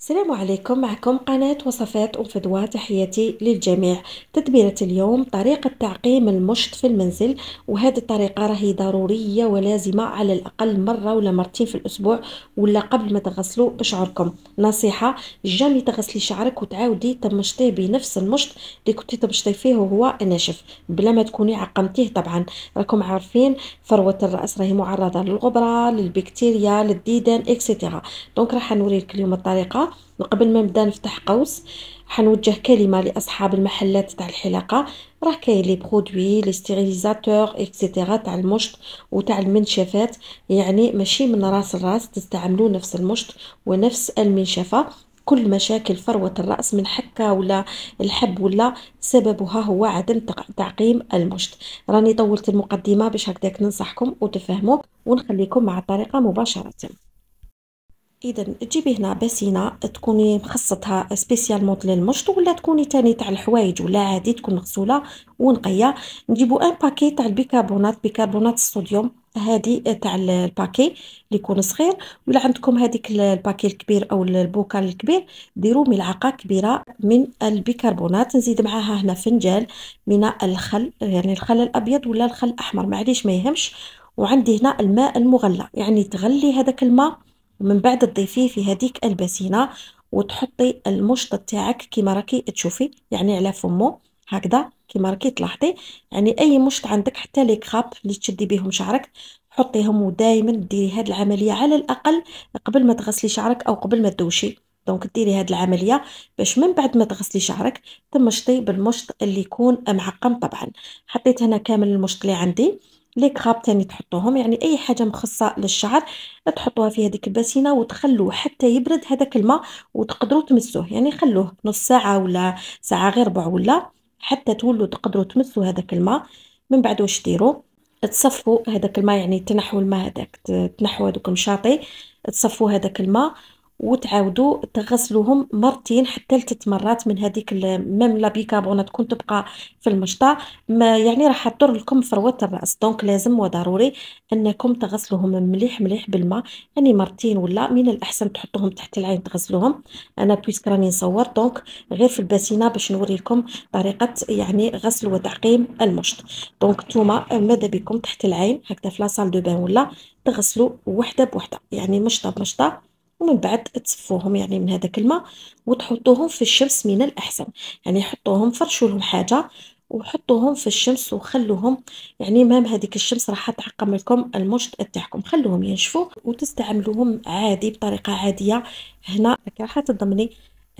السلام عليكم معكم قناة وصفات وفدوى فدوى تحياتي للجميع تدبيرة اليوم طريقة تعقيم المشط في المنزل وهذه الطريقة راهي ضرورية ولازمة على الأقل مرة ولا مرتين في الأسبوع ولا قبل ما تغسلوا شعركم نصيحة جامي تغسلي شعرك وتعاودي تمشطيه بنفس المشط اللي كنتي تمشطي فيه وهو ناشف بلا ما تكوني عقمتيه طبعا راكم عارفين فروة الرأس راهي معرضة للغبرة للبكتيريا للديدان اكسيتيرا دونك راح نوريك اليوم الطريقة وقبل ما نبدا نفتح قوس حنوجه كلمه لاصحاب المحلات تاع الحلاقه راه كاين لي برودوي لي ستيريليزاتور اكسيتيرا تاع المشط وتاع المنشفات يعني ماشي من راس الراس تستعملوا نفس المشط ونفس المنشفه كل مشاكل فروة الرأس من حكة ولا الحب ولا سببها هو عدم تعقيم المشط راني طولت المقدمة باش هكذاك ننصحكم وتفهموا ونخليكم مع الطريقة مباشرة اذا تجيبي هنا باسينه تكوني مخصصتها سبيسيالمون للمشط ولا تكوني تاني تاع الحوايج ولا عادي تكون مغسوله ونقيه نجيبو ان باكي تاع البيكربونات بيكربونات الصوديوم هادي تاع الباكي اللي يكون صغير ولا عندكم هذيك الباكي الكبير او البوكال الكبير ديروا ملعقه كبيره من البيكربونات نزيد معاها هنا فنجان من الخل يعني الخل الابيض ولا الخل الاحمر معليش ما يهمش وعندي هنا الماء المغلى يعني تغلي هذاك الماء من بعد تضيفيه في هذيك البسينه وتحطي المشط تاعك كيما راكي تشوفي يعني على فمو هكذا كيما راكي تلاحظي يعني اي مشط عندك حتى لي كراب اللي تشدي بهم شعرك حطيهم ودائما ديري هاد العمليه على الاقل قبل ما تغسلي شعرك او قبل ما تدوشي دونك ديري هاد العمليه باش من بعد ما تغسلي شعرك تمشطي بالمشط اللي يكون معقم طبعا حطيت هنا كامل المشط اللي عندي لي كراب تاني تحطوهم يعني اي حاجه مخصصه للشعر تحطوها في هذيك الباسينه وتخلوه حتى يبرد هذاك الماء وتقدروا تمسوه يعني خلوه نص ساعه ولا ساعه غير ربع ولا حتى تولوا تقدروا تمسوا هذاك الماء من بعد واش ديروا تصفوا هذاك الماء يعني تنحوا الماء هذاك تنحوا هذوك المشاطي تصفوا هذاك الماء وتعاودوا تغسلوهم مرتين حتى لثلاث مرات من هذيك ميم لا بيكربونات كون تبقى في المشطه ما يعني راح تضر لكم فروه الراس دونك لازم وضروري انكم تغسلوهم مليح مليح بالماء يعني مرتين ولا من الاحسن تحطوهم تحت العين تغسلوهم انا بويسك راني نصور دونك غير في الباسينه باش نوري لكم طريقه يعني غسل وتعقيم المشط دونك نتوما ماذا بكم تحت العين هكذا في لا سال دو بان ولا تغسلوا وحده بوحده يعني مشطه بمشطه ومن بعد تصفوهم يعني من هذاك الماء وتحطوهم في الشمس من الأحسن يعني حطوهم فرشوا لهم حاجة وحطوهم في الشمس وخلوهم يعني مام هذيك الشمس راح تعقم لكم المشط تاعكم خلوهم ينشفوا وتستعملوهم عادي بطريقه عاديه هنا راح تضمني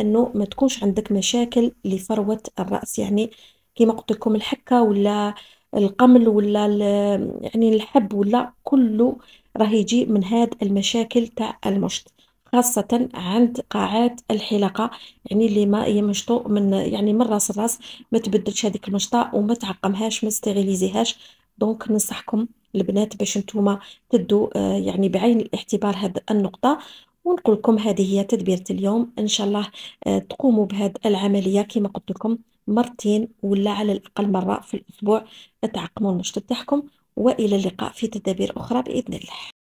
انه ما تكونش عندك مشاكل لفروه الراس يعني كما قلت لكم الحكه ولا القمل ولا يعني الحب ولا كله راه يجي من هاد المشاكل تاع المشط خاصة عند قاعات الحلاقة يعني اللي ما هي مشطو من يعني من راس لراس ما تبدلش هذيك المشطة وما تعقمهاش ما تستغليزيهاش دونك ننصحكم البنات باش نتوما تدو آه، يعني بعين الاعتبار هاد النقطة ونقول لكم هذه هي تدبيرة اليوم ان شاء الله آه، تقوموا بهاد العملية كما قلت لكم مرتين ولا على الاقل مرة في الاسبوع تعقموا المشطة تاعكم والى اللقاء في تدابير اخرى باذن الله